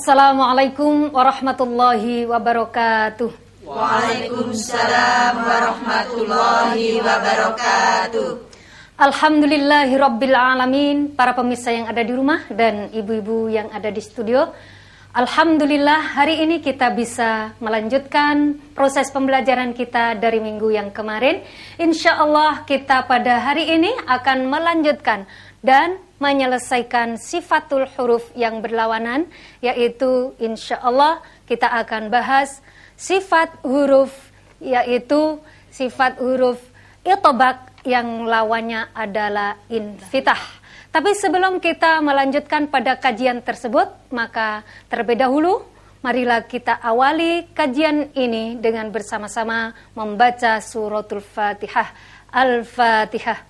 Assalamualaikum warahmatullahi wabarakatuh. Waalaikumsalam warahmatullahi wabarakatuh. Alhamdulillahi Rabbil Alamin Para pemirsa yang ada di rumah dan ibu-ibu yang ada di studio Alhamdulillah hari ini kita bisa melanjutkan proses pembelajaran kita dari minggu yang kemarin Insya Allah kita pada hari ini akan melanjutkan dan menyelesaikan sifatul huruf yang berlawanan, yaitu insya Allah kita akan bahas sifat huruf, yaitu sifat huruf itobak yang lawannya adalah infitah. Tapi sebelum kita melanjutkan pada kajian tersebut, maka terlebih dahulu marilah kita awali kajian ini dengan bersama-sama membaca suratul Fatihah. Al-Fatihah.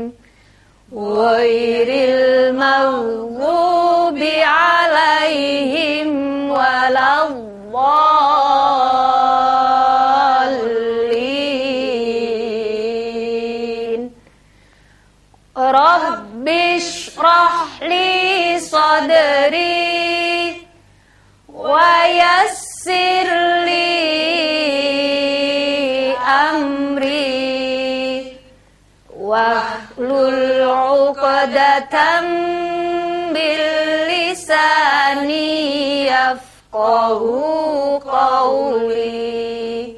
غير المغضوب عليهم ولا الضالين رب اشرح لي صدري ويسر لي أمري واحد واحلل عقدة باللسان يفقه قولي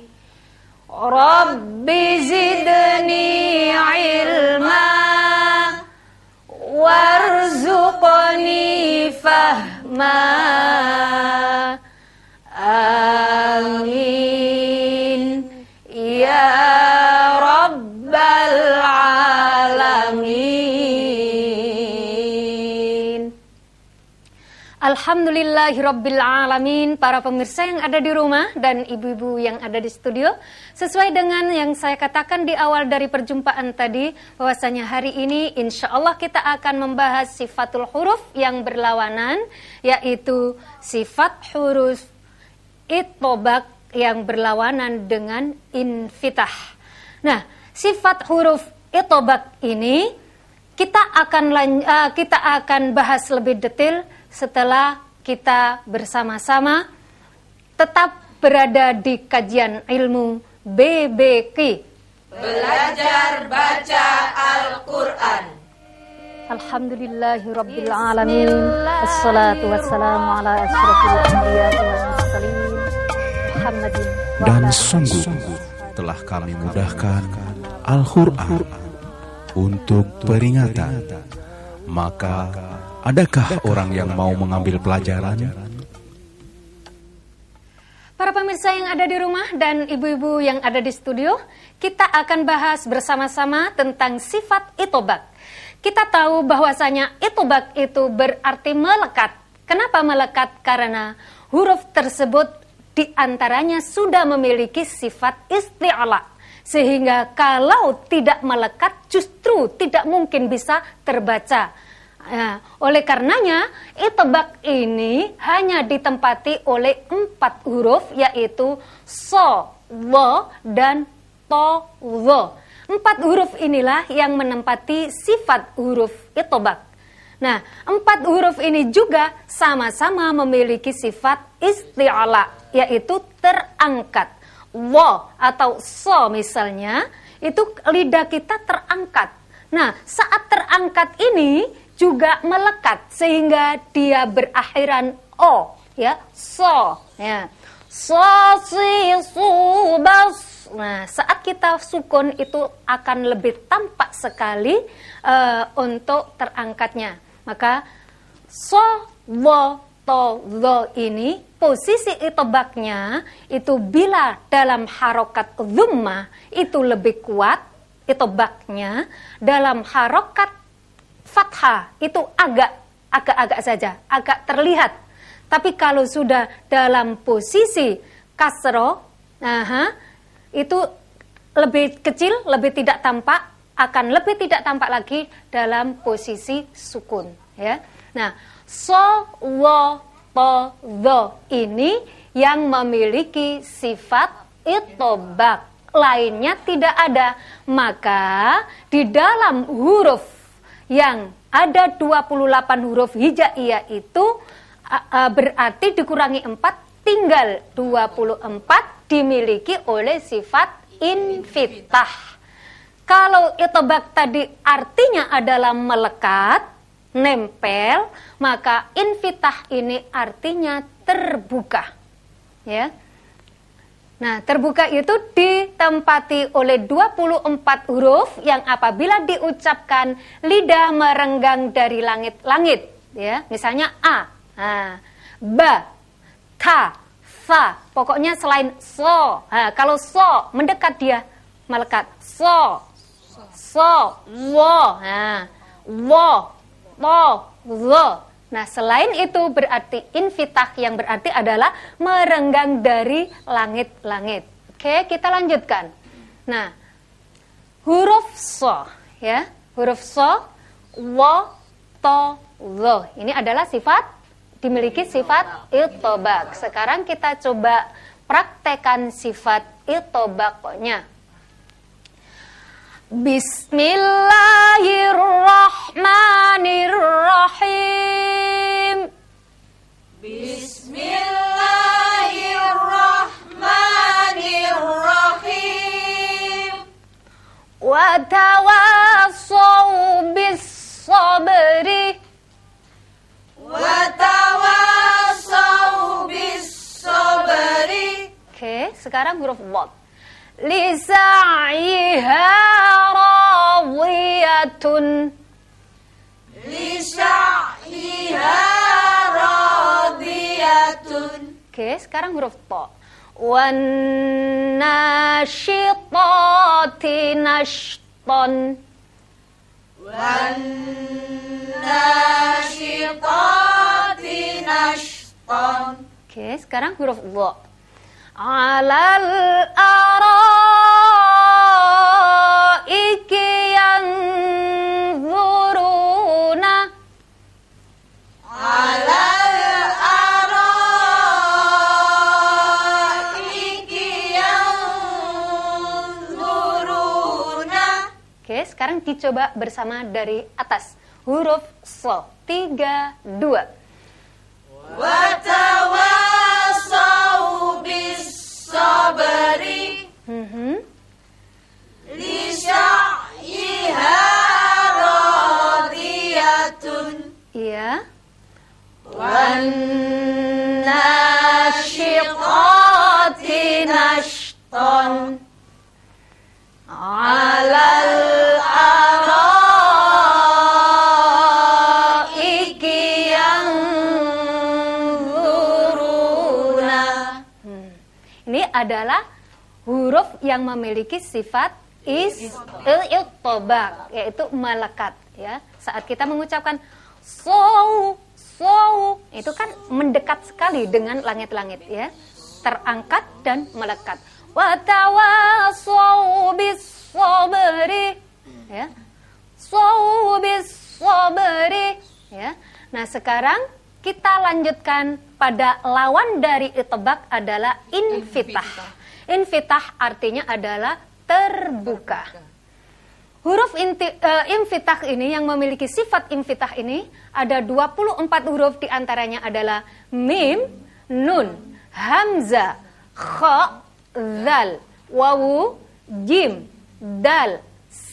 رب زدني علما وارزقني فهما آمين Alhamdulillahirrabbilalamin Para pemirsa yang ada di rumah dan ibu-ibu yang ada di studio Sesuai dengan yang saya katakan di awal dari perjumpaan tadi bahwasanya hari ini insya Allah kita akan membahas sifatul huruf yang berlawanan Yaitu sifat huruf itobak yang berlawanan dengan infitah Nah sifat huruf itobak ini kita akan uh, kita akan bahas lebih detail setelah kita bersama-sama tetap berada di kajian ilmu BBQ. Belajar baca Al-Quran. Alhamdulillahirrabbilalamin. Assalatu wassalamu ala asyrafil anbiya Muhammadin dan sungguh telah kami mudahkan Al-Qur'an untuk peringatan. Maka Adakah orang yang mau mengambil pelajaran? Para pemirsa yang ada di rumah dan ibu-ibu yang ada di studio, kita akan bahas bersama-sama tentang sifat itobak. Kita tahu bahwasanya itobak itu berarti melekat. Kenapa melekat? Karena huruf tersebut diantaranya sudah memiliki sifat isti'ala sehingga kalau tidak melekat justru tidak mungkin bisa terbaca. Nah, oleh karenanya, itebak ini hanya ditempati oleh empat huruf yaitu so, wo, dan to, wo. Empat huruf inilah yang menempati sifat huruf itebak. Nah, empat huruf ini juga sama-sama memiliki sifat isti'ala, yaitu terangkat. Wo atau so misalnya, itu lidah kita terangkat. Nah, saat terangkat ini juga melekat sehingga dia berakhiran o oh, ya so ya so si su bas nah saat kita sukun itu akan lebih tampak sekali uh, untuk terangkatnya maka so wo to lo ini posisi itobaknya itu bila dalam harokat zumma itu lebih kuat itobaknya dalam harokat fathah itu agak agak-agak saja, agak terlihat. Tapi kalau sudah dalam posisi kasro, nah, itu lebih kecil, lebih tidak tampak, akan lebih tidak tampak lagi dalam posisi sukun. Ya. Nah, so, wo, to, do ini yang memiliki sifat itobak. Lainnya tidak ada. Maka di dalam huruf yang ada 28 huruf hijaiyah itu uh, berarti dikurangi 4 tinggal 24 dimiliki oleh sifat infitah. Kalau itobak tadi artinya adalah melekat, nempel, maka infitah ini artinya terbuka. Ya. Nah, terbuka itu di ditempati oleh 24 huruf yang apabila diucapkan lidah merenggang dari langit-langit ya misalnya a nah, t, ta fa pokoknya selain so nah, kalau so mendekat dia melekat so so wo nah, wo wo wo Nah, selain itu berarti infitah yang berarti adalah merenggang dari langit-langit. Oke, kita lanjutkan. Nah, huruf so, ya, huruf so, wo, to, lo. Ini adalah sifat dimiliki sifat iltobak. Sekarang kita coba praktekan sifat iltobaknya. Bismillahirrahmanirrahim. Bismillahirrahmanirrahim. وتواصوا بالصبر وتواصوا بالصبر Oke, sekarang huruf wad. Lisaiha radiyatun. Lisaiha radiyatun. Oke, sekarang huruf to. والناشطات نشطا والطن Oke, sekarang huruf dha. Alal arah Sekarang dicoba bersama dari atas. Huruf so. Tiga, dua. Watawasau bis sabari -hmm. Lisya'iha radiyatun. Iya. Wan nasyiqati nashton. Ala adalah huruf yang memiliki sifat is toba yaitu melekat ya. Saat kita mengucapkan so so itu kan mendekat sekali dengan langit-langit ya. Terangkat dan melekat. watawa so bis ya. so bis ya. Nah, sekarang kita lanjutkan pada lawan dari itebak adalah infitah. Infitah artinya adalah terbuka. Huruf inti, uh, infitah ini yang memiliki sifat infitah ini ada 24 huruf diantaranya adalah mim, nun, hamza, kha, zal, wawu, jim, dal,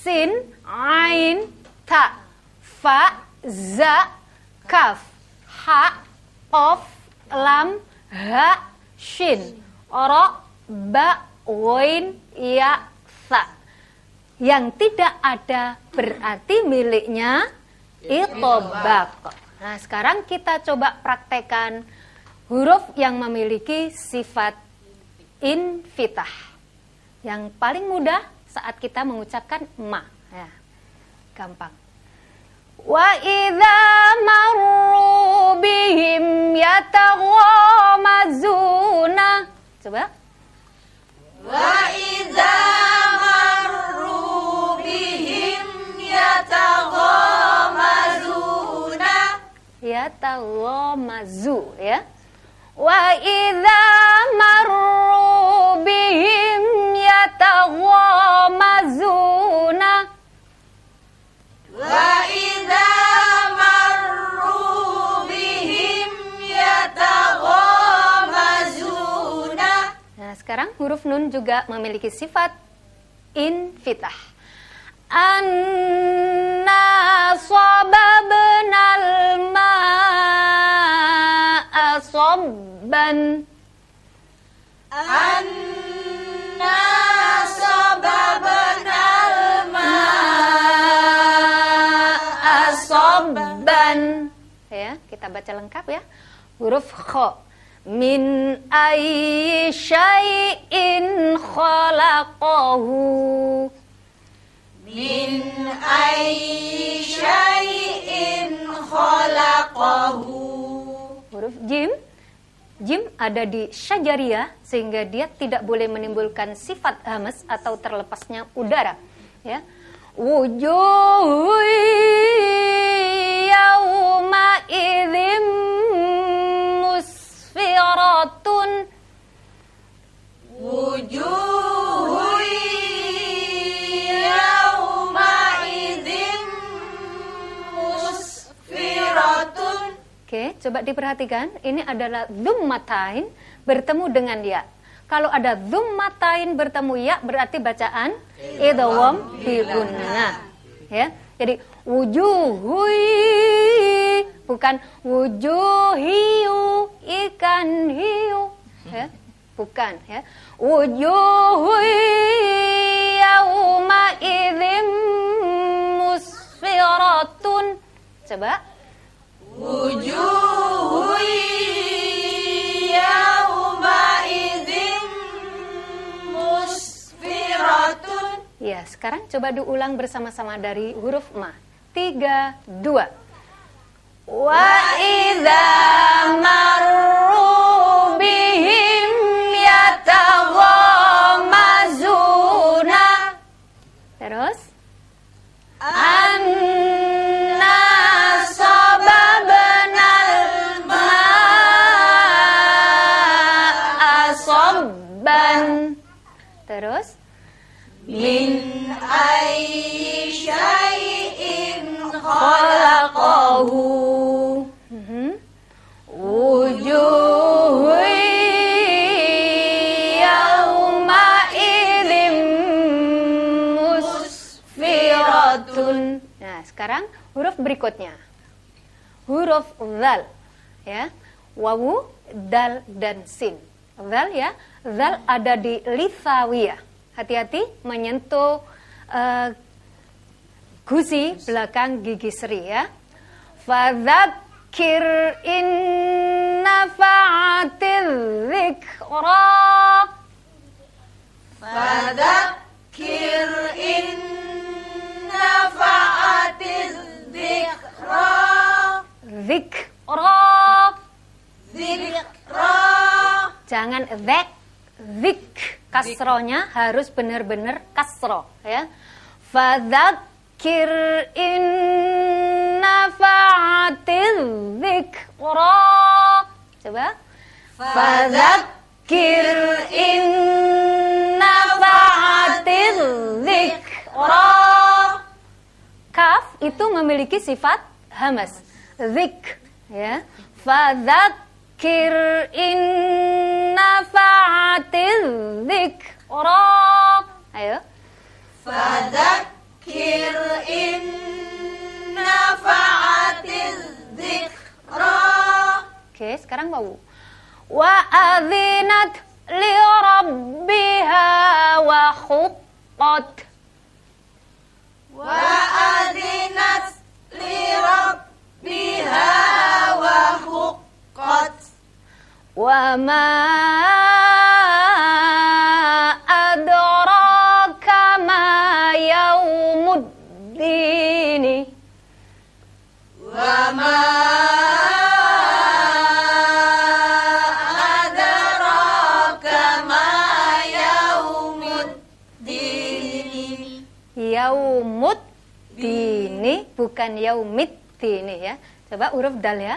sin, ain, ta, fa, za, kaf, ha, of lam, ha, shin. Oro, ba, wain, ya, sa. Yang tidak ada berarti miliknya itu itobak. Nah, sekarang kita coba praktekan huruf yang memiliki sifat invitah. Yang paling mudah saat kita mengucapkan ma. Ya, gampang. وإذا مروا بهم يتغامزون وإذا مروا بهم يتغامزون يتغامزوا يا وإذا مروا بهم يتغامزون Sekarang huruf nun juga memiliki sifat infitah. Anna sababnal ma'a sobban. Anna sababnal ma'a sobban. Ya, kita baca lengkap ya. Huruf kho. Min أي شيء khalaqahu min أي khalaqahu huruf jim jim ada di syajaria sehingga dia tidak boleh menimbulkan sifat hamas atau terlepasnya udara ya wujuhu yauma idzim musfiratun wujuhun yawma idzin musfiratun Oke, coba diperhatikan. Ini adalah dzummatain bertemu dengan ya. Kalau ada dzummatain bertemu ya berarti bacaan idgham bi Ya. Jadi wujuhun bukan wujuh hiu ikan hiu ya bukan ya wujuh yauma idzim musfiratun coba wujuh yauma idzim musfiratun ya sekarang coba diulang bersama-sama dari huruf ma tiga dua وإذا مروا berikutnya. Huruf zal ya. Wawu, dal dan sin. Zal ya, zal ada di lisawiyah. Hati-hati menyentuh uh, gusi belakang gigi seri ya. Fadzakir in nafa'atil dzikra Zikra. Zikra. Jangan zek, zik. Kasronya harus benar-benar kasro ya. Fadzakir in fa'atil zikra. Coba. Fadzakir in fa'atil zikra. Kaf itu memiliki sifat hamas. Zik فذكر إن نفعت الذكرى أيوه فذكر إن نفعت الذكرى Oke, sekarang bau. Wa adzinat li rabbiha wa khuqqat. Wa adzinat li rabbiha وحقت وما أدراك ما يوم الدين وما أدراك bukan yaumid ini ya. Coba huruf dal ya.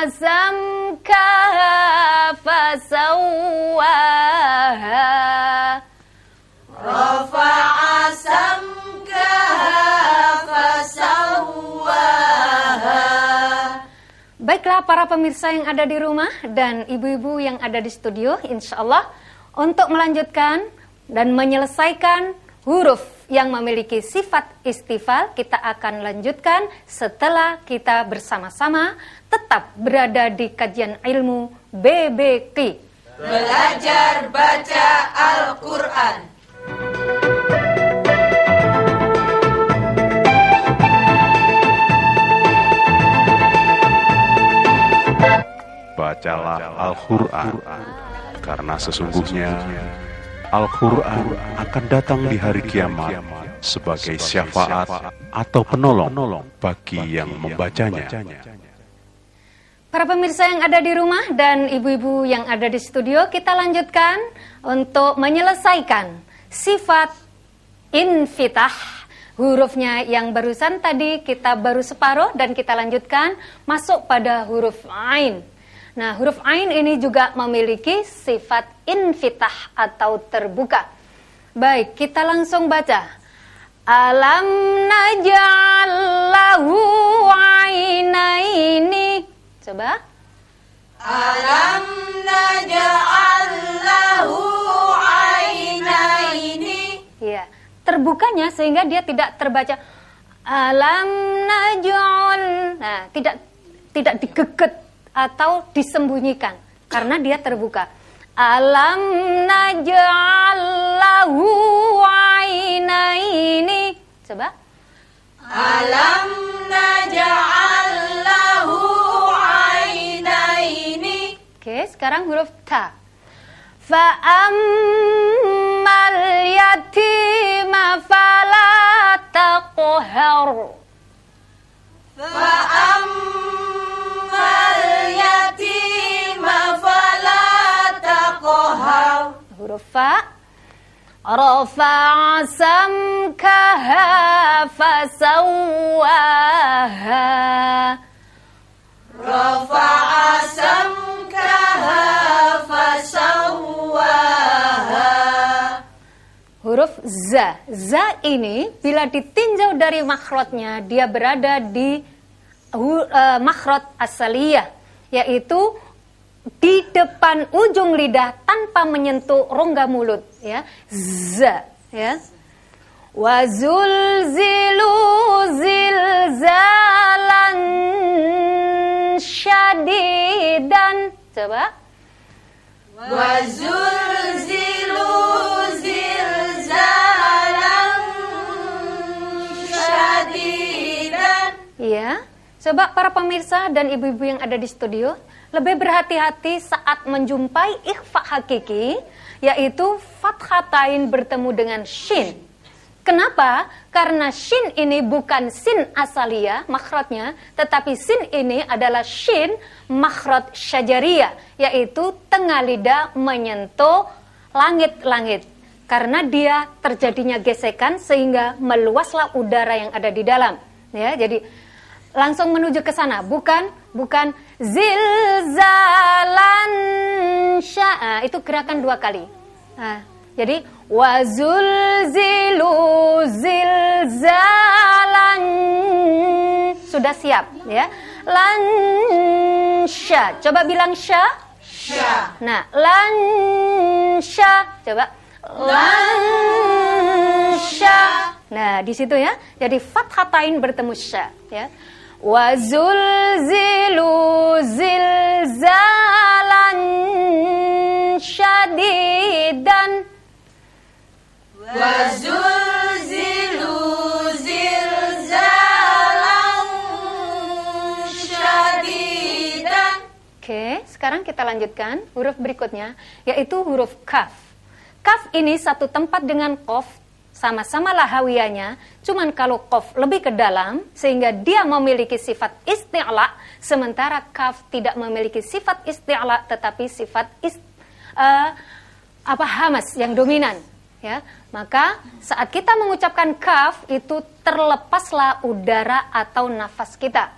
عزمكها فسواها رفع سمكها فسواها Baiklah para pemirsa yang ada di rumah dan ibu-ibu yang ada di studio, insya Allah untuk melanjutkan dan menyelesaikan huruf yang memiliki sifat istifal kita akan lanjutkan setelah kita bersama-sama tetap berada di kajian ilmu BBK Belajar baca Al-Quran. Bacalah Al-Quran, karena sesungguhnya Al-Quran akan datang di hari kiamat sebagai syafaat atau penolong bagi yang membacanya. Para pemirsa yang ada di rumah dan ibu-ibu yang ada di studio, kita lanjutkan untuk menyelesaikan sifat infitah. Hurufnya yang barusan tadi kita baru separuh dan kita lanjutkan masuk pada huruf ain. Nah, huruf ain ini juga memiliki sifat infitah atau terbuka. Baik, kita langsung baca. Alam naj'al lahu ainaini. Coba. Alam naj'al lahu ainaini. Iya, terbukanya sehingga dia tidak terbaca alam naj'al. Nah, tidak tidak digeget atau disembunyikan karena dia terbuka. Alam naj'al lahu Coba. Alam naj'al lahu Oke, sekarang huruf ta. Fa'amal yatima fala taqhar. Fa'ammal رفع fa سمكها فسواها رفع fa فسواها Huruf za. Za ini bila ditinjau dari makrotnya, dia berada di uh, eh, makrot asaliyah, yaitu di depan ujung lidah tanpa menyentuh rongga mulut ya z ya wazul zilu zilzalan syadidan coba wazul zilu zilzalan syadidan ya Sebab para pemirsa dan ibu-ibu yang ada di studio lebih berhati-hati saat menjumpai ikhfa hakiki, yaitu fathatain bertemu dengan shin. Kenapa? Karena shin ini bukan shin asalia makrotnya, tetapi shin ini adalah shin makhrot syajaria, yaitu tengah lidah menyentuh langit-langit. Karena dia terjadinya gesekan sehingga meluaslah udara yang ada di dalam. Ya, jadi langsung menuju ke sana. Bukan, bukan zilzalan syaa. Itu gerakan dua kali. Nah, jadi zilu zilzalan sudah siap ya. lansha Coba bilang sha sha Nah, lansha Coba lansha Nah, di situ ya. Jadi fathatain bertemu sha ya. Wazulzilu zilzalan syadidan zil zalan syadidan Oke, sekarang kita lanjutkan huruf berikutnya yaitu huruf kaf. Kaf ini satu tempat dengan kof sama-sama lahawiyahnya, cuman kalau kof lebih ke dalam, sehingga dia memiliki sifat isti'la, sementara kaf tidak memiliki sifat isti'la, tetapi sifat ist, uh, eh, apa hamas yang dominan. Ya, maka saat kita mengucapkan kaf itu terlepaslah udara atau nafas kita.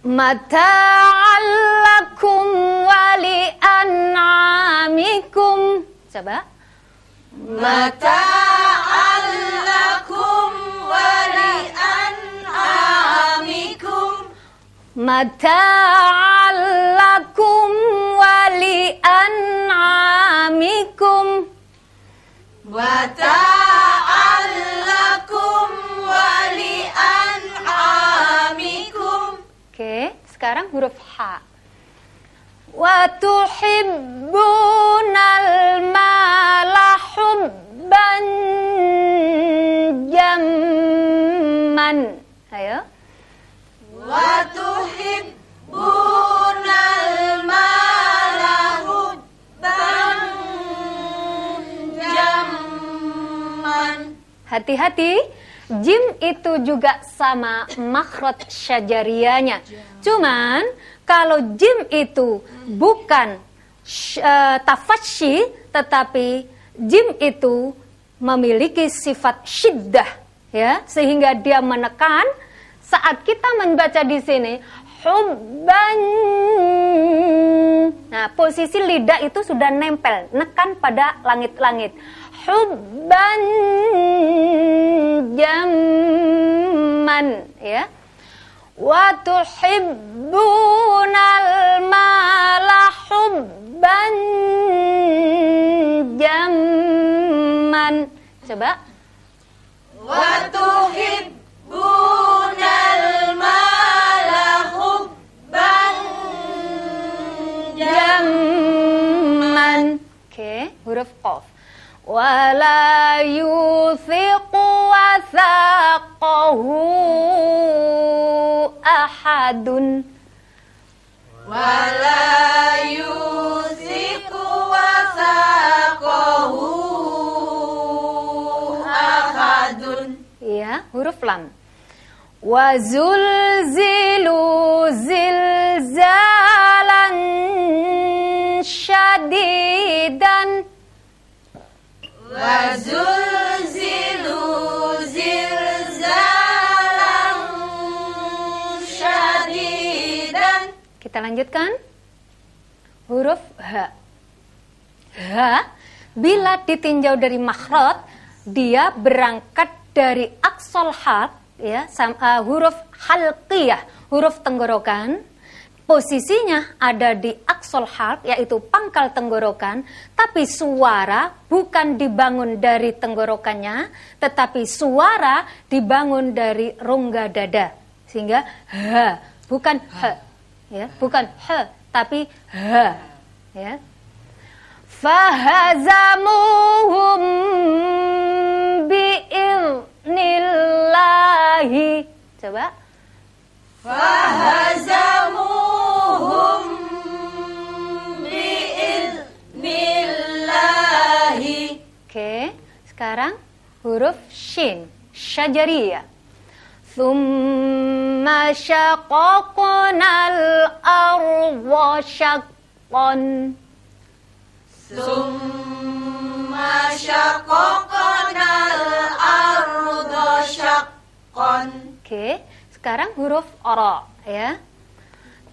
Mata'allakum wali an'amikum. Coba Mata lakum wali'an amikum Mata'an lakum wali'an amikum Mata'an lakum wali'an amikum Oke, sekarang huruf H Wa tuhibbunal mal حبا جما ayo وتحبون المال حبا Hati-hati, jim itu juga sama makhrot syajarianya. Cuman kalau jim itu bukan uh, tetapi Jim itu memiliki sifat syiddah ya sehingga dia menekan saat kita membaca di sini hubban nah posisi lidah itu sudah nempel nekan pada langit-langit hubban jaman ya wa tuhibbunal mala hubban jaman coba wa bunal mala hubban jaman oke okay. huruf qaf wala yuthiqu wasaqahu ahadun Ya, huruf lam. Wazulzilu zilzalan syadidan. Wazul lanjutkan. Huruf H. H bila ditinjau dari makhrot, dia berangkat dari aksol hat ya sama, uh, eh, huruf halqiyah, huruf tenggorokan. Posisinya ada di aksol halq yaitu pangkal tenggorokan, tapi suara bukan dibangun dari tenggorokannya, tetapi suara dibangun dari rongga dada. Sehingga h bukan h ya bukan he tapi he ya fahazamuhum biiznillahi coba fahazamuhum biiznillahi oke sekarang huruf shin syajariyah thumma ثم شققنا الأرض شقا ثم شققنا الأرض شقا Oke, okay. sekarang huruf ora ya.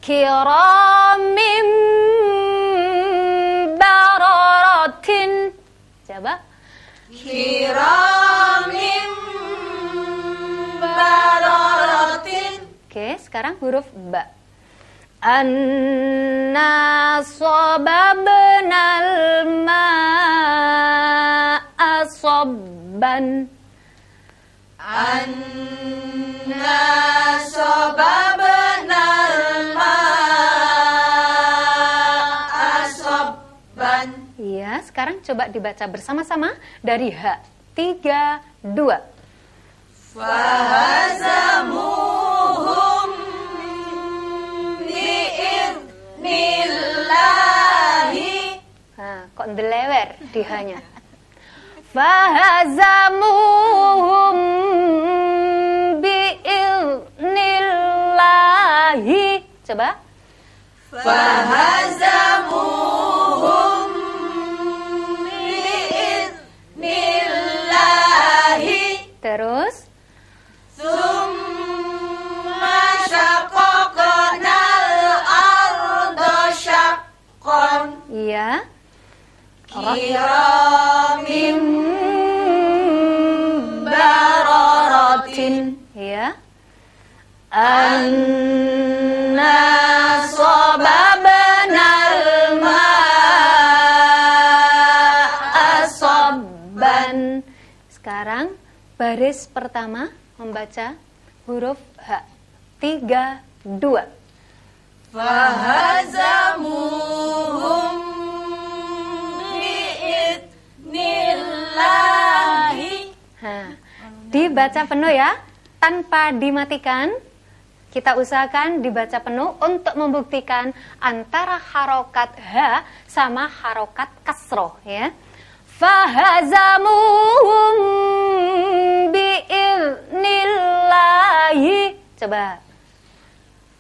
Kiramim bararatin. Coba. Kiramim bararatin. Oke, sekarang huruf ba. Anna sababnal alma asoban. Anna sababnal alma sabban. Iya, sekarang coba dibaca bersama-sama dari H. Tiga, dua. Fahad. ngelewer dihanya fahazamuhum biilnillahi coba fahazamuhum biilnillahi terus summa syaqaqnal arda syaqqan iya كرام bararatin. ya anna sababna al-ma'a sekarang baris pertama membaca huruf H tiga dua fahazamuhu dibaca penuh ya, tanpa dimatikan. Kita usahakan dibaca penuh untuk membuktikan antara harokat ha sama harokat kasroh ya. Fahazamuhum biiznillahi. Coba.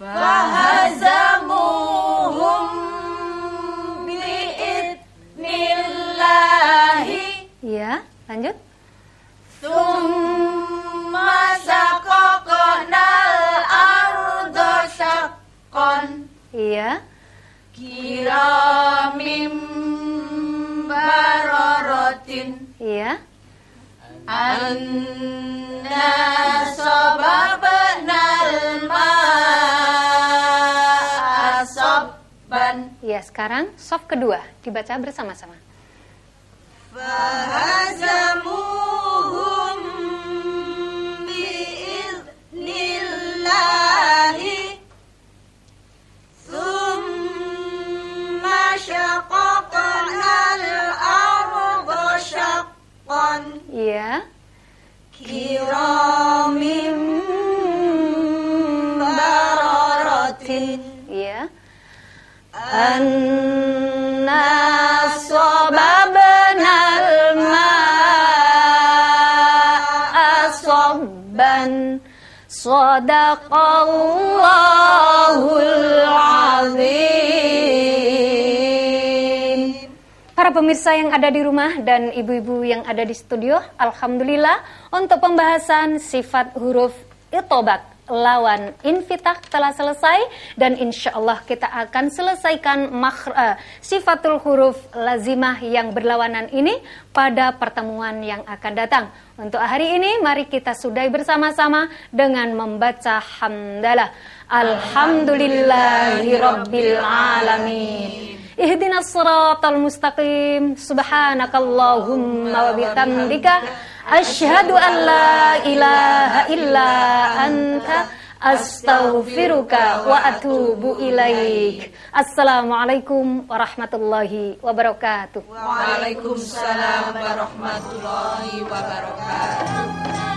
Fahazamuhum biiznillahi. Ya, lanjut. ثم سققنا الأرض Iya Kiramim barorotin Iya Anna asoban Ya sekarang sob kedua dibaca bersama-sama Fahazamu Kon. Iya. Kiromim Ya. Iya. Anna sobabanal ma asobban. Sadaqallahul para pemirsa yang ada di rumah dan ibu-ibu yang ada di studio, Alhamdulillah untuk pembahasan sifat huruf itobak lawan infitak telah selesai dan insya Allah kita akan selesaikan makh, eh, sifatul huruf lazimah yang berlawanan ini pada pertemuan yang akan datang. Untuk hari ini mari kita sudahi bersama-sama dengan membaca hamdalah. Alhamdulillahirabbil alamin. Ihdinas siratal mustaqim. Subhanakallahumma wa bihamdika an la ilaha illa anta astaghfiruka wa atubu ilaik. Assalamualaikum warahmatullahi wabarakatuh. Waalaikumsalam warahmatullahi wabarakatuh.